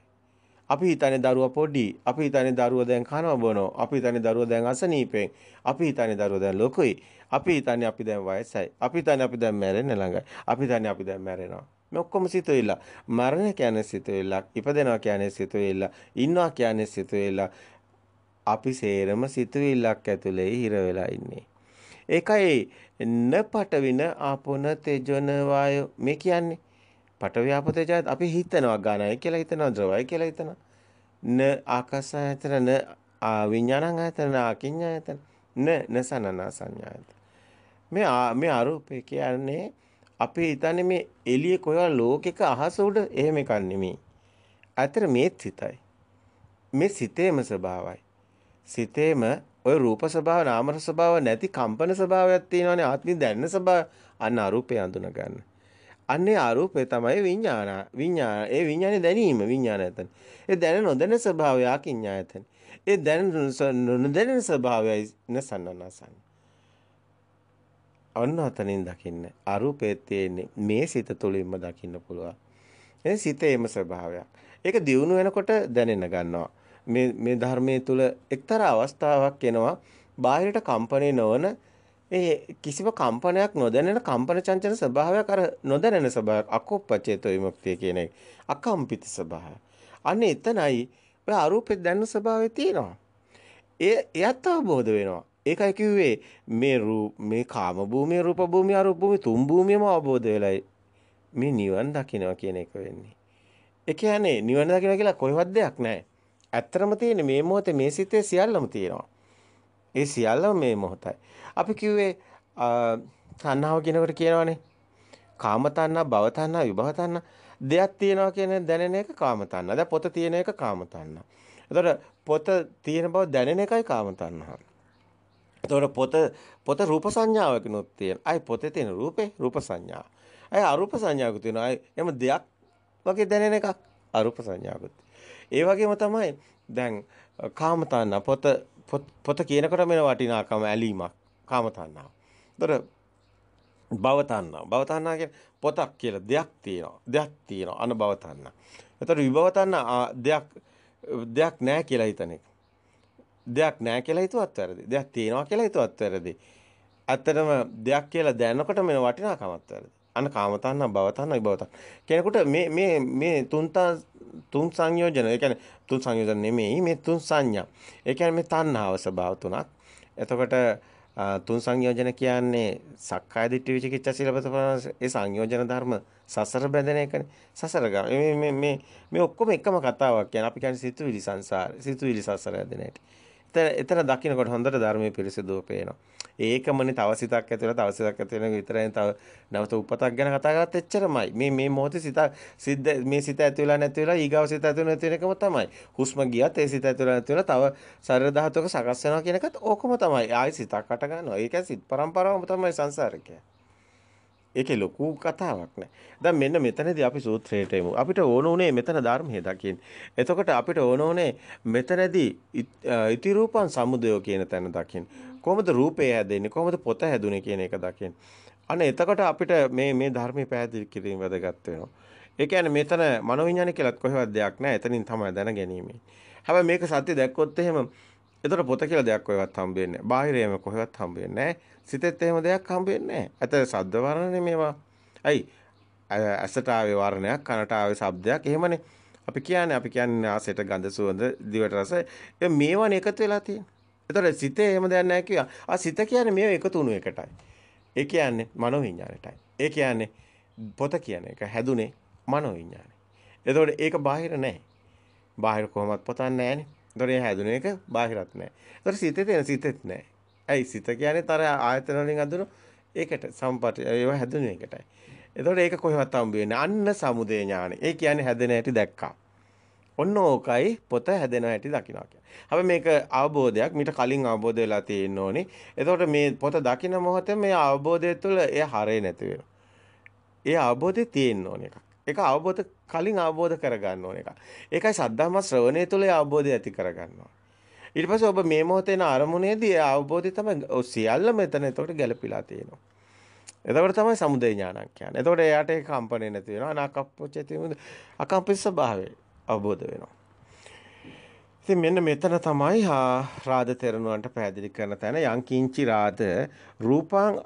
අපි හිතන්නේ දරුවා පොඩි. අපි හිතන්නේ දරුවා දැන් කනවා බොනවා. අපි හිතන්නේ දරුවා දැන් අසනීපෙන්. අපි හිතන්නේ දරුවා දැන් ලොකුයි. අපි හිතන්නේ අපි දැන් වයසයි. අපි හිතන්නේ අපි දැන් මැරෙන්න ළඟයි. අපි හිතන්නේ අපි දැන් මැරෙනවා. මේ ඔක්කොම සිතුවිල්ල. මරණ කියන්නේ සිතුවිල්ල. ඉපදෙනවා කියන්නේ සිතුවිල්ල. ඉන්නවා කියන්නේ සිතුවිල්ල. අපි සේරම සිතුවිල්ලක් ඇතුලේ හිර වෙලා ඉන්නේ. ඒකයි නපට වින ආපොන තේජන වායෝ මේ කියන්නේ පටවියාපතේජයත් අපි හිතනවා ඝනයි කියලා හිතනවා ද්‍රවයි කියලා හිතනවා. න ආකාසායතන න විඥානං ආයතන අකිඤ්ඤායතන න නසනනා සංඥායතන. මේ මේ ආරෝපය කියන්නේ අපි හිතන්නේ මේ එළිය කොහොම ලෝකෙක අහස උඩ එහෙම එකක් නෙමෙයි. අතර මේත් හිතයි. මේ සිතේම ස්වභාවයි. සිතේම ඔය රූප ස්වභාව නාම ස්වභාව නැති කම්පන ස්වභාවයක් තියෙනවානේ ආත්මි දැනන ස්වභාව අන්න අරූපේ අඳුන ගන්න. අන්නේ ආරූපය තමයි විඥාන විඥාන ඒ විඥානේ දැනීම විඥානයතන ඒ දැන නොදැන ස්වභාවය අකිඤ්ඤායතන ඒ දැන නොදැන ස්වභාවයයි නසන්නනසන් අන්න අතනින් දකින්න ආරූපයේ තියෙන්නේ මේ සිත තුළින්ම දකින්න පුළුවන් ඒ සිතේම ස්වභාවයක් ඒක දියුණු වෙනකොට දැනෙන්න ගන්නවා මේ මේ ධර්මයේ තුල එක්තරා අවස්ථාවක් එනවා බාහිරට කම්පණය නොවන ඒ කිසිම කම්පනයක් නොදැනෙන කම්පන චංචල ස්වභාවයක් අර නොදැනෙන ස්වභාවයක් අකෝපචේතෝ විමුක්තිය කියන එක. අකම්පිත ස්වභාවය. අන්න එතනයි ඔය අරූපේ දැනෙන ස්වභාවය තියෙනවා. ඒ එයත් අවබෝධ වෙනවා. ඒකයි කිව්වේ මේ රූප මේ කාම භූමිය රූප භූමිය අරූප භූමිය තුන් භූමියම අවබෝධ වෙලයි මේ නිවන් දකිනවා කියන එක වෙන්නේ. ඒ කියන්නේ නිවන් දකිනවා කියලා කොහෙවත් දෙයක් නැහැ. ඇත්තම තියෙන්නේ මේ මොහොතේ මේ සිතේ සියල්ලම තියෙනවා. ඒ සියල්ලම මේ මොහොතයි. අපි කිව්වේ තණ්හාව කියනකොට කියනවනේ කාම තණ්හා, භව තණ්හා, විභව තණ්හා දෙයක් තියෙනවා කියන දැනෙන එක කාම තණ්හා. දැන් පොත තියෙන එක කාම තණ්හා. එතකොට පොත තියෙන බව දැනෙන එකයි කාම තණ්හා. එතකොට පොත පොත රූප සංඥාවකිනුත් තියෙන. අයි පොතේ තියෙන රූපේ රූප සංඥා. අයි අරූප සංඥාවක තියෙනවා. අයි එම දෙයක් වගේ දැනෙන එකක් අරූප සංඥාවකුත්. ඒ වගේම තමයි දැන් කාම තණ්හා පොත පොත කියනකොට මෙන වටිනාකම ඇලීමක්. කාම තණ්හාව. ඒතර භව තණ්හාව. භව තණ්හා කියන්නේ පොතක් කියලා දෙයක් තියෙනවා. දෙයක් තියෙනවා අනභව තණ්හා. ඒතර විභව තණ්හා දෙයක් දෙයක් නැහැ කියලා හිතන එක. දෙයක් නැහැ කියලා හිතුවත් වැරදි. දෙයක් තියෙනවා කියලා හිතුවත් වැරදි. ඇත්තටම දෙයක් කියලා දැනනකොට මේ වටිනාකමත් වැරදි. අන කාම තණ්හා භව තණ්හා විභව තණ්හා. කෙනෙකුට මේ මේ මේ තුන් තුන් සංයෝජන, ඒ කියන්නේ තුන් සංයෝජන නෙමෙයි මේ තුන් සංඥා. ඒ කියන්නේ මේ තණ්හාව ස්වභාව තුනක්. එතකොට තුන් සංයෝජන කියන්නේ සක්කාය දිට්ඨි විචිකිච්ඡා සීලබත ඒ සංයෝජන ධර්ම සසර බැඳෙන එකනේ. සසර මේ මේ මේ මේ ඔක්කොම එකම කතාවක් කියන්නේ අපි කියන්නේ සිතුවිලි සංසාරේ. සිතුවිලි සසර බැඳෙන හැටි. එතන එතන දකින්නකොට හොඳට ධර්මයේ පිරිසිදුව පේනවා. ඒකමනේ තව සිතක් ඇතුළේ තව සිතක් ඇතුළේ විතරයි තව නැවත උපතක් ගැන කතා කරත් එච්චරමයි. මේ මේ මොහොතේ සිත සිද්ද මේ සිත ඇතුළේ නැති වෙලා ඊගාව සිත ඇතුළේ නැති වෙන එකම තමයි. හුස්ම ගියත් ඒ සිත ඇතුළේ නැති වෙලා තව ශරීර ධාතුවක සකස් වෙනවා කියන එකත් ඕකම තමයි. ආයි සිතක් අට ගන්නවා. ඒක සිත් පරම්පරාවම තමයි සංසාරිකය. ඒකේ ලොකු කතාවක් නෑ. දැන් මෙන්න මෙතනදී අපි සූත්‍රයට එමු. අපිට ඕන උනේ මෙතන ධර්මයේ දකින්න. එතකොට අපිට ඕන උනේ මෙතනදී ඉති රූපං සමුදය කියන තැන දකින්න. කොහොමද රූපය හැදෙන්නේ කොහොමද පොත හැදුනේ කියන එක දකින්න. අන්න එතකොට අපිට මේ මේ ධර්මයේ පැහැදිලි කිරීම වැදගත් වෙනවා. ඒ කියන්නේ මෙතන මනෝවිඤ්ඤාණය කියලාත් කොහෙවත් දෙයක් නැහැ. එතනින් තමයි දැන ගැනීම. හැබැයි මේක සත්‍ය දැක්කොත් එහෙම එතකොට පොත කියලා දෙයක් කොහෙවත් හම්බ වෙන්නේ නැහැ. බාහිරයේම කොහෙවත් හම්බ වෙන්නේ නැහැ. සිතෙත් එහෙම දෙයක් හම්බ වෙන්නේ නැහැ. අත සද්ද වර්ණනේ මේවා. අයි ඇසට ආවේ වර්ණයක්, කනට ආවේ ශබ්දයක්. එහෙමනේ. අපි කියන්නේ අපි කියන්නේ ආසයට ගඳ සුවඳ, දිවට රස. මේවනේ එකතු වෙලා තියෙන්නේ. එතකොට සිතේ එහෙම දෙයක් නැහැ කිව්වා. ආ සිත කියන්නේ මේව එකතු වුණු එකටයි. ඒ කියන්නේ මනෝ විඥාණයටයි. ඒ කියන්නේ පොත කියන එක හැදුනේ මනෝ විඥාණය. එතකොට ඒක බාහිර නැහැ. බාහිර කොහොමවත් පොතක් නැහැනේ. එතකොට ඒ හැදුන එක බාහිරත් නැහැ. එතකොට සිතේ තියෙන සිතෙත් නැහැ. ඇයි සිත කියන්නේ තර ආයතන වලින් අඳුන ඒකට සම්පත ඒව හැදුන එකටයි. එතකොට ඒක කොහෙවත් හම්බ වෙන්නේ අන්න සමුදේ ඥානෙ. ඒ කියන්නේ හැදෙන හැටි දැක්කා. ඔන්න ඕකයි පොත හැදෙන හැටි දකිනවා කියන්නේ. හැබැයි මේක අවබෝධයක් මීට කලින් අවබෝධ වෙලා තියෙන්න ඕනේ. එතකොට මේ පොත දකින මොහොතේ මේ අවබෝධය තුළ එය හරේ නැති ඒ අවබෝධය තියෙන්න ඕන එකක්. ඒක අවබෝධ කලින් අවබෝධ කරගන්න ඕන එකක්. ඒකයි සද්ධාම ශ්‍රවණය තුළ අවබෝධය ඇති කරගන්නවා. ඊට පස්සේ ඔබ මේ මොහොතේන අරමුණේදී ඒ අවබෝධය තමයි සියල්ල මෙතන එතකොට ගැලපිලා තියෙනවා. එතකොට තමයි සමුදය ඥානක් කියන්නේ. එතකොට එයාට ඒ කම්පණය නැති වෙනවා. අනාකම්පච්චති අකම්පිත ස්වභාවය. අවබෝධ වෙනවා. ඉතින් මෙන්න මෙතන තමයි රාද තෙරණුවන්ට පැහැදිලි කරන තැන යං කිංචි රාද රූපං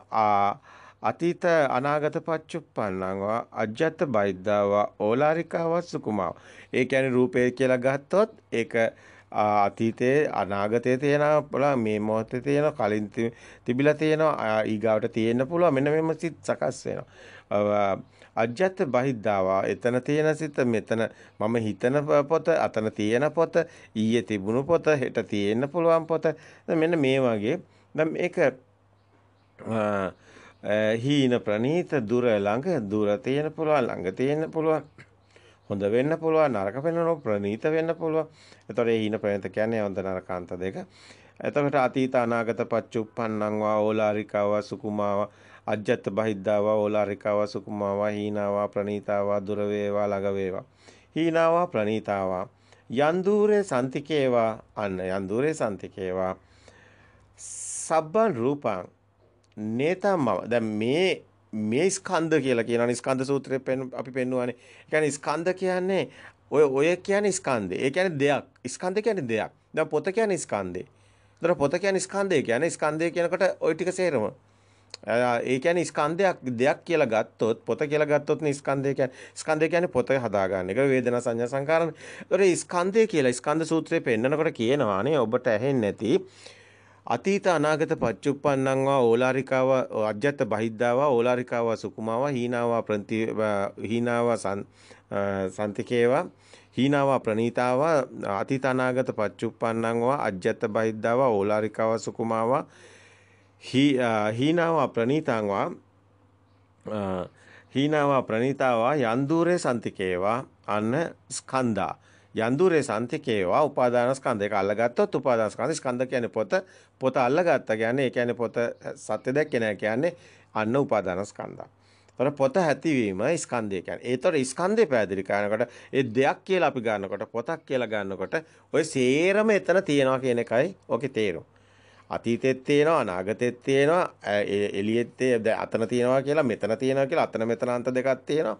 අතීත අනාගත පච්චුප්පන්නං අජ්ජත් බයිද්දාව ඕලාරිකාව සුකුමාව. ඒ කියන්නේ රූපය කියලා ගත්තොත් ඒක අතීතයේ අනාගතයේ තියෙන බලා මේ මොහොතේ තියෙන කලින් තිබිලා තියෙන ඊගාවට තියෙන්න පුළුවන් මෙන්න මෙම සිත් සකස් වෙනවා. අජ්ජත් බහිද්දාවා එතන තියෙන සිත මෙතන මම හිතන පොත අතන තියෙන පොත ඊයේ තිබුණු පොත හෙට තියෙන්න පුළුවන් පොත මෙන්න මේ වගේ දැන් මේක හීන ප්‍රනීත දුර ළඟ දුර තියෙන පුළුවන් ළඟ තියෙන පුළුවන් හොඳ වෙන්න පුළුවන් නරක වෙන්න ප්‍රනීත වෙන්න පුළුවන් එතකොට මේ හීන ප්‍රනීත කියන්නේ හොඳ නරක අන්ත දෙක එතකොට අතීත අනාගත පච්චුප්පන්නං වා ඕලාරිකව සුකුමාවා අජ්ජත් බහිද්දාවා ඕලාරිකාවා සුකුමාවා හීනාවා ප්‍රණීතාවා දුර වේවා ළඟ වේවා හීනාවා ප්‍රණීතාවා යන්දුරේ සන්තිකේවා අන්න යන්දුරේ සන්තිකේවා සබ්බන් රූපං නේතම් මම දැන් මේ මේ ස්කන්ධ කියලා කියනවා ස්කන්ධ සූත්‍රයේ අපි පෙන්වන්නේ. ඒ කියන්නේ ස්කන්ධ කියන්නේ ඔය ඔය කියන්නේ ස්කන්ධය. ඒ කියන්නේ දෙයක්. ස්කන්ධ කියන්නේ දෙයක්. දැන් පොත කියන්නේ ස්කන්ධය. ඒතර පොත කියන්නේ ස්කන්ධය. කියන්නේ ස්කන්ධය කියනකොට ওই ටික සේරම. ඒ කියන්නේ ස්කන්ධයක් දෙයක් කියලා ගත්තොත් පොත කියලා ගත්තොත් නේ ස්කන්ධය කියන්නේ ස්කන්ධය කියන්නේ පොත හදාගන්න එක වේදනා සංඥා සංකාරණ. ඒතර ස්කන්ධය කියලා ස්කන්ධ සූත්‍රයේ පෙන්නකොට කියනවා නේ ඔබට ඇහෙන්නේ නැති අතීත අනාගත පච්චුප්පන්නංවා ඕලාරිකාව අජ්‍යත බහිද්දාවා ඕලාරිකාවා සුකුමාවා හීනාවා ප්‍රති හීනාවා සන්තිකේවා හීනාවා ප්‍රනීතාවා අතීත අනාගත පච්චුප්පන්නංවා අජ්‍යත බහිද්දාවා ඕලාරිකාවා සුකුමාවා හීනවා ප්‍රනීතාවා හීනවා ප්‍රනීතාවා යන්දුරේ සන්තිකේවා අන්න ස්කන්ධා යන්දුරේ සන්තිකේවා උපාදාන ස්කන්ධ එක අල්ලගත්තොත් උපාදාන ස්කන්ධ ස්කන්ධ කියන්නේ පොත පොත අල්ලගත්තා කියන්නේ ඒ කියන්නේ පොත සත්‍ය දැක්කේ නැහැ කියන්නේ අන්න උපාදාන ස්කන්ධා. ඒතර පොත හැතිවීම ස්කන්ධය කියන්නේ. ඒතර ස්කන්ධේ පැහැදිලි කරනකොට ඒ දෙයක් කියලා අපි ගන්නකොට පොතක් කියලා ගන්නකොට ওই සේරම එතන තියෙනවා කියන එකයි ඔකේ තේරුම. අතීතෙත් තියෙනවා අනාගතෙත් තියෙනවා එළියෙත් අතන තියෙනවා කියලා මෙතන තියෙනවා කියලා අතන මෙතන අන්ත දෙකක් තියෙනවා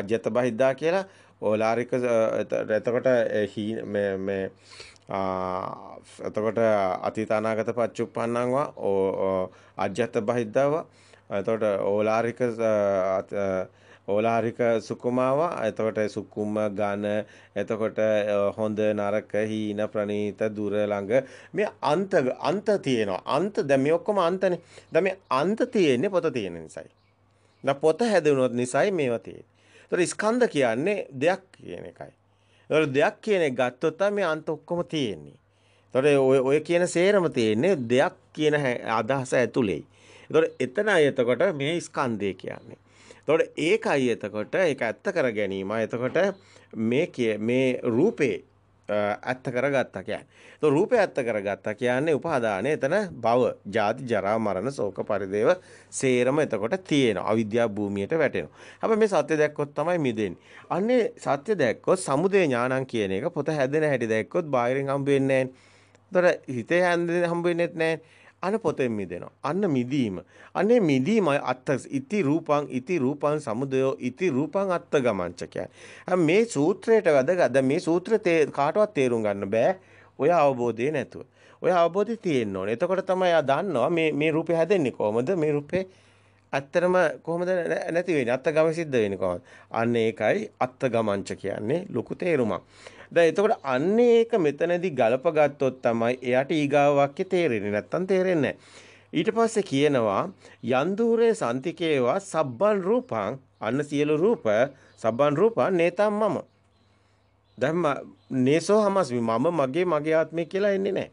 අජ්‍යත බහිද්දා කියලා ඕලාරික එතකොට මේ මේ එතකොට අතීත අනාගත පච්චුප්පන්නංවා අජ්‍යත බහිද්දාව එතකොට ඕලාරික ඕලාරික සුකුමාව එතකොට සුකුම ඝන එතකොට හොඳ නරක හීන ප්‍රනීත දුර ළඟ මේ අන්ත අන්ත තියෙනවා අන්ත දැන් මේ ඔක්කොම අන්තනේ දැන් මේ අන්ත තියෙන්නේ පොත තියෙන නිසායි දැන් පොත හැදුනොත් නිසායි මේවා තියෙන්නේ ඒතර ස්කන්ධ කියන්නේ දෙයක් කියන එකයි ඒතර දෙයක් කියන එක ගත්තොත් තමයි අන්ත ඔක්කොම තියෙන්නේ ඒතර ඔය ඔය කියන සේරම තියෙන්නේ දෙයක් කියන අදහස ඇතුලේයි ඒතර එතනයි එතකොට මේ ස්කන්ධය කියන්නේ තොට ඒකයි එතකොට එක ඇත්ත කර ගැනීම එතකොට මේ මේ රූපේ ඇත්ත කර ගත්තා කියන් තු රූපය ඇත්ත කර ගත්තා කියන්නේ උපහදානය එතන බව ජාති ජරා මරණ සෝක පරිදේව සේරම එතකොට තියෙන අවිද්‍යා භූමියට වැටෙන. හැබ මේ සත්‍ය දැක්කොත් තමයි මිදෙන්. අන්නේ සත්‍ය දැක්කොත් සමුදේ ඥානන් කියන එක පොත හැදෙන හැටි දැක්කොත් බාහිරින් හම්බ වෙන්නේ නැහැ. හිතේ හැන්දෙන්නේ හම්බ වෙන්නේත් නැහැ. අන පොතෙන් මිදෙනවා. අන්න මිදීම. අනේ මිදීම අත්ත ඉති රූපං ඉති රූපං සමුදයෝ ඉති රූපං අත්ත ගමංච කියන්නේ. මේ සූත්‍රයට වැදගත්. මේ සූත්‍ර කාටවත් තේරුම් ගන්න බෑ. ඔය අවබෝධය නැතුව. ඔය අවබෝධය තියෙන්න ඕනේ. එතකොට තමයි ආ දන්නවා මේ මේ රූපේ හැදෙන්නේ කොහමද? මේ රූපේ ඇත්තටම කොහොමද නැති වෙන්නේ? අත්ත ගම සිද්ධ වෙන්නේ කොහොමද? අන්න ඒකයි අත්ත ගමංච කියන්නේ ලොකු තේරුමක්. දැන් එතකොට අන්න ඒක මෙතනදී ගලප ගත්තොත් තමයි එයාට ඊගාව වාක්‍ය තේරෙන්නේ නැත්තම් තේරෙන්නේ ඊට පස්සේ කියනවා යන්දුරේ සන්තිකේවා සබ්බන් රූපං අන්න සියලු රූප සබ්බන් රූපං නේතම් මම දැන් නේසෝ හමස්මි මම මගේ මගේ ආත්මය කියලා එන්නේ නැහැ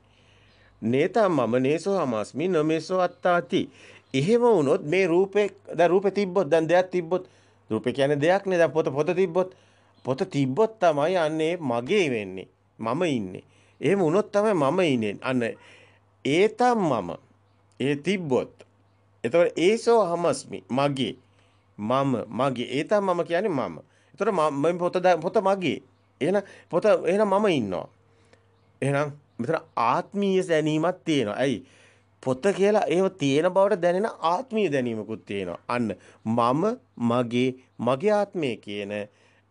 නේතම් මම නේසෝ හමස්මි නමේසෝ අත්තාති එහෙම වුණොත් මේ රූපේ දැන් රූපේ තිබ්බොත් දැන් දෙයක් තිබ්බොත් රූපේ කියන්නේ දෙයක් නේ දැන් පොත පොත තිබ්බොත් පොත තිබ්බොත් තමයි අන්නේ මගේ වෙන්නේ. මම ඉන්නේ. එහෙම වුණොත් තමයි මම ඉන්නේ. අන්න ඒතම් මම. ඒ තිබ්බොත්. එතකොට ඒසෝ හමස්මි මගේ. මම මගේ ඒතම් මම කියන්නේ මම. එතකොට මම පොත පොත මගේ. එහෙනම් පොත එහෙනම් මම ඉන්නවා. එහෙනම් මෙතන ආත්මීය දැනීමක් තියෙනවා. ඇයි? පොත කියලා ඒව තියෙන බවට දැනෙන ආත්මීය දැනීමකුත් තියෙනවා. අන්න මම මගේ මගේ ආත්මය කියන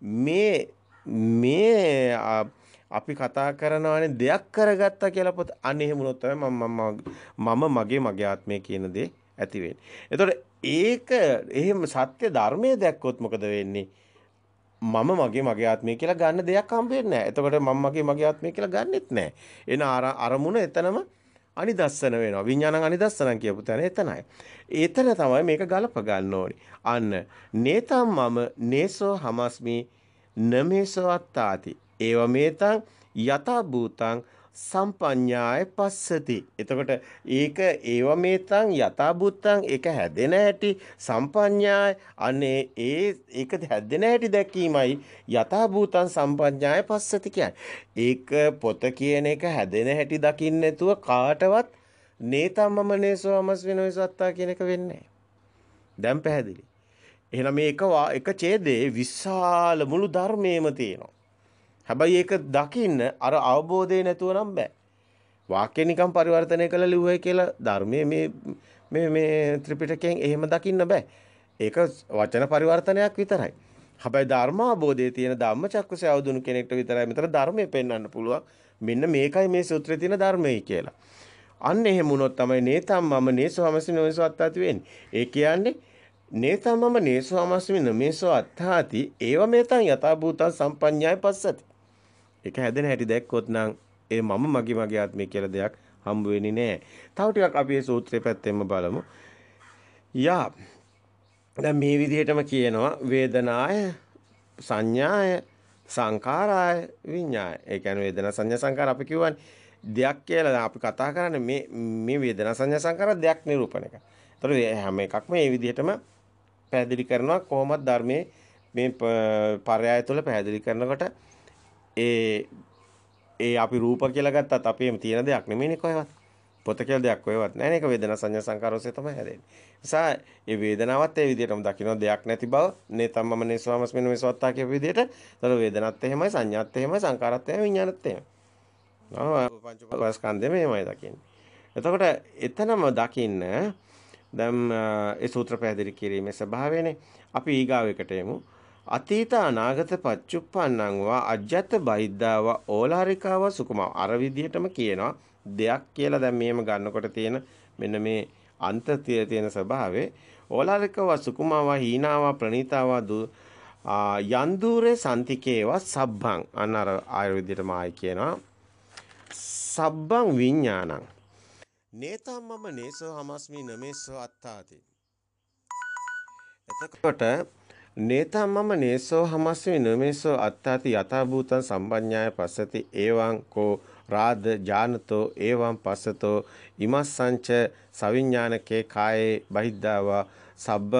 මේ මේ අපි කතා කරනවානේ දෙයක් කරගත්තා කියලා පොත අනේ වුණොත් තමයි මම මම මගේ මගේ ආත්මය කියන දේ ඇති වෙන්නේ. එතකොට ඒක එහෙම සත්‍ය ධර්මයේ දැක්කොත් මොකද වෙන්නේ? මම මගේ මගේ ආත්මය කියලා ගන්න දෙයක් හම්බ වෙන්නේ නැහැ. එතකොට මම මගේ මගේ ආත්මය කියලා ගන්නෙත් නැහැ. එන අරමුණ එතනම අනිදස්සන වෙනවා. විඥානං අනිදස්සනං කියපු තැන එතනයි. එතන තමයි මේක ගලප ගන්න ඕනේ. අන්න නේතම් මම නේසෝ හමස්මි නමේසෝ අත්තාති. ඒව මේතං යථා භූතං සම්පඤ්ඤාය පස්සති. එතකොට ඒක ඒව මේතං යථාබුත්තං ඒක හැදෙන හැටි සම්පඤ්ඤාය අනේ ඒ ඒක හැදෙන හැටි දැකීමයි යථාබුතං සම්පඤ්ඤාය පස්සති කියන්නේ. ඒක පොත කියන එක හැදෙන හැටි දකින්න නැතුව කාටවත් නේතම්මම නේසෝමස් වෙනෝයි සත්තා කියන එක වෙන්නේ දැන් පැහැදිලි. එහෙනම් මේක එක ඡේදයේ විශාල මුළු ධර්මයේම තියෙනවා. හැබැයි ඒක දකින්න අර අවබෝධය නැතුව නම් බෑ. වාක්‍ය නිකන් පරිවර්තනය කරලා ලිව්වයි කියලා ධර්මයේ මේ මේ මේ ත්‍රිපිටකයෙන් එහෙම දකින්න බෑ. ඒක වචන පරිවර්තනයක් විතරයි. හැබැයි ධර්මාබෝධයේ තියෙන ධම්මචක්කසේ අවදුණු කෙනෙක්ට විතරයි මෙතන ධර්මය පෙන්වන්න පුළුවන්. මෙන්න මේකයි මේ සූත්‍රයේ තියෙන ධර්මයයි කියලා. අන්න එහෙම වුණොත් තමයි නේතම් මම නේසෝ හමසි නොයසෝ අත්තාති වෙන්නේ. ඒ කියන්නේ නේතම් මම නේසෝ හමසි නොමේසෝ අත්තාති ඒව මේතං යථාභූතං සම්පඤ්ඤාය පස්සති. ඒක හැදෙන හැටි දැක්කොත් නම් ඒ මම මගේ මගේ ආත්මය කියලා දෙයක් හම්බ වෙන්නේ නැහැ. තව ටිකක් අපි මේ සූත්‍රයේ පැත්තෙන්ම බලමු. යා දැන් මේ විදිහටම කියනවා වේදනාය සංඥාය සංකාරාය විඤ්ඤාය. ඒ කියන්නේ වේදනා සංඥා සංකාර අපි කියවනේ දෙයක් කියලා අපි කතා කරන්නේ මේ මේ වේදනා සංඥා සංකාර දෙයක් නිරූපණය කරන. ඒතකොට හැම එකක්ම මේ විදිහටම පැහැදිලි කරනවා කොහොමද ධර්මයේ මේ පරයය තුළ පැහැදිලි කරනකොට ඒ ඒ අපි රූප කියලා ගත්තත් අපේම තියෙන දෙයක් නෙමෙයිනේ කොහෙවත්. පොත කියලා දෙයක් කොහෙවත් නැහැ නේද? ඒක වේදනා සංඥා සංකාරෝසේ තමයි හැදෙන්නේ. නිසා මේ වේදනාවත් ඒ විදිහටම දකින්න දෙයක් නැති බව නේ තමම නේ ස්වාමස්මින මේ සවත්තා කියපු විදිහට. ඒතර වේදනත් එහෙමයි සංඥාත් එහෙමයි සංකාරත් එහෙමයි විඥානත් එහෙමයි. ආ පංචස්කන්ධෙම එහෙමයි දකින්නේ. එතකොට එතනම දකින්න දැන් ඒ සූත්‍ර පැහැදිලි කිරීමේ ස්වභාවයනේ අපි ඊගාව එකට එමු. අතීත අනාගත පච්චුප්පන්නං වා අජ්ජත් බහිද්ධාව ඕලාරිකාව සුකුමාව අර විදිහටම කියනවා දෙයක් කියලා දැන් මෙහෙම ගන්නකොට තියෙන මෙන්න මේ අන්තතිය තියෙන ස්වභාවේ ඕලාරිකව සුකුමාව හීනාව ප්‍රණීතාව යන්දුරේ සන්තිකේව සබ්බං අන්න අර ආය විදිහටම ආයි කියනවා සබ්බං විඥානං නේතම් මම නේසෝ හමස්මි නමේසෝ අත්තාති එතකොට නේතා මම නේසෝ හමස්මි නමේසෝ අත්තාති යථාභූතං සම්බඤ්ඤාය පස්සති එවං කෝ රාද ජානතෝ එවං පස්සතෝ ඉමස්සංච සවිඥානකේ කායේ බහිද්ධාවා සබ්බ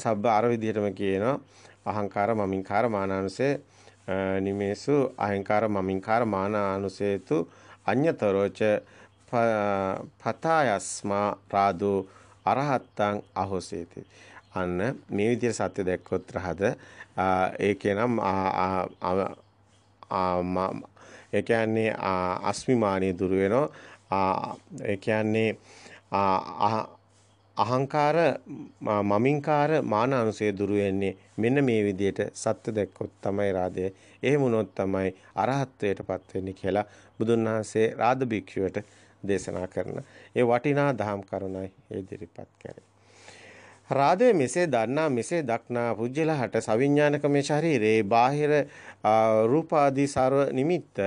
සබ්බ අර විදිහටම කියනවා අහංකාර මමින්කාර මානානුසේ නිමේසු අහංකාර මමින්කාර මානානුසේතු අඤ්‍යතරෝච පතායස්මා රාදෝ අරහත්තං අහෝසේති අන්න මේ විදිහට සත්‍ය දැක්කොත් රහත ඒකේ නම් ඒ කියන්නේ අස්මිමානිය දුර වෙනවා ඒ කියන්නේ අහංකාර මමින්කාර මාන අනුසය දුරු වෙන්නේ මෙන්න මේ විදිහට සත්‍ය දැක්කොත් තමයි රාදේ එහෙම වුණොත් තමයි අරහත්ත්වයටපත් වෙන්නේ කියලා බුදුන් වහන්සේ රාද භික්ෂුවට දේශනා කරන ඒ වටිනා දහම් කරුණයි ඉදිරිපත් කරේ රාදය මෙසේ දන්නා මෙසේ දක්නා පුජ්‍යලහට සවිඥානිකමේ ශරීරයේ බාහිර රූපාදී සර්ව නිමිත්ත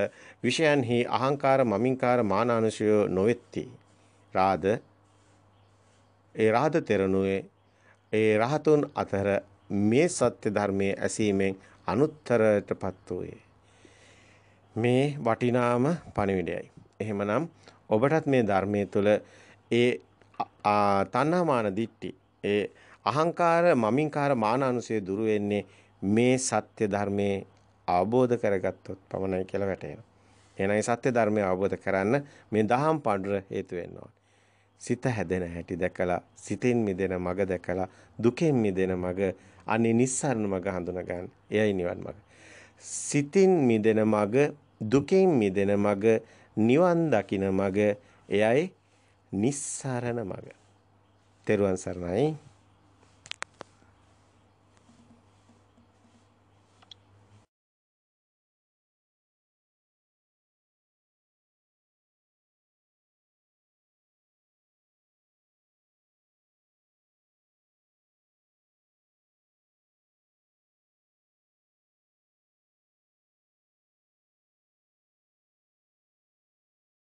විෂයන්හි අහංකාර මමින්කාර මානානුෂය නොවෙත්ති. රාද ඒ රාහත තෙරණුවේ ඒ රහතුන් අතර මේ සත්‍ය ධර්මයේ ඇසීමෙන් අනුත්තරයටපත් වූයේ. මේ වටිනාම පණිවිඩයයි. එහෙමනම් ඔබටත් මේ ධර්මයේ තුල ඒ තණ්හාමාන දිට්ටි ඒ අහංකාර මමින්කාර මානානුසය දුරු වෙන්නේ මේ සත්‍ය ධර්මයේ අවබෝධ කරගත්තොත් පමණයි කියලා වැටහෙනවා. එහෙනම් සත්‍ය ධර්මය අවබෝධ කරන්න මේ දහම් පඬුර හේතු වෙනවා. සිත හැදෙන හැටි දැකලා සිතෙන් මිදෙන මඟ දැකලා දුකෙන් මිදෙන මඟ අනේ නිස්සාරණ මඟ හඳුනගන්න. එයයි නිවන් මඟ. සිතින් මිදෙන මඟ දුකෙන් මිදෙන මඟ නිවන් දකින මඟ එයයි නිස්සාරණ මඟ. තෙරුවන් සරණයි